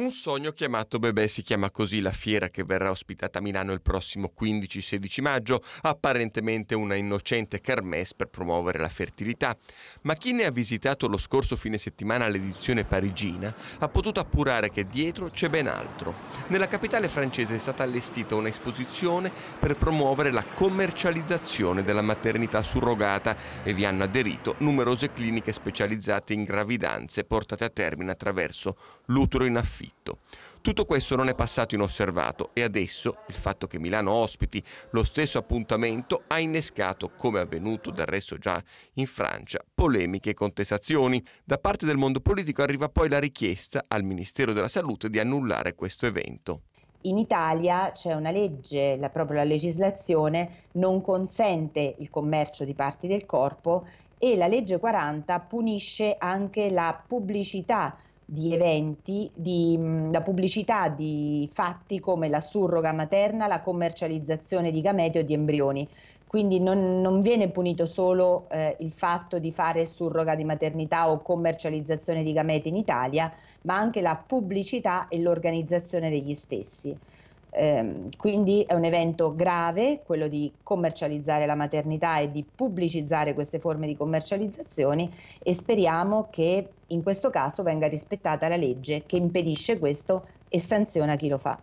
Un sogno chiamato Bebè si chiama così la fiera che verrà ospitata a Milano il prossimo 15-16 maggio, apparentemente una innocente kermesse per promuovere la fertilità. Ma chi ne ha visitato lo scorso fine settimana l'edizione parigina ha potuto appurare che dietro c'è ben altro. Nella capitale francese è stata allestita un'esposizione per promuovere la commercializzazione della maternità surrogata e vi hanno aderito numerose cliniche specializzate in gravidanze portate a termine attraverso l'utero in affitto profitto. Tutto questo non è passato inosservato e adesso il fatto che Milano ospiti lo stesso appuntamento ha innescato, come avvenuto del resto già in Francia, polemiche e contestazioni. Da parte del mondo politico arriva poi la richiesta al Ministero della Salute di annullare questo evento. In Italia c'è una legge, la, propria legislazione non consente il commercio di parti del corpo e la legge 40 punisce anche la pubblicità di eventi, di, mh, la pubblicità di fatti come la surroga materna, la commercializzazione di gameti o di embrioni. Quindi non, non viene punito solo eh, il fatto di fare surroga di maternità o commercializzazione di gameti in Italia, ma anche la pubblicità e l'organizzazione degli stessi. Ehm, quindi è un evento grave quello di commercializzare la maternità e di pubblicizzare queste forme di commercializzazione e speriamo che in questo caso venga rispettata la legge che impedisce questo e sanziona chi lo fa.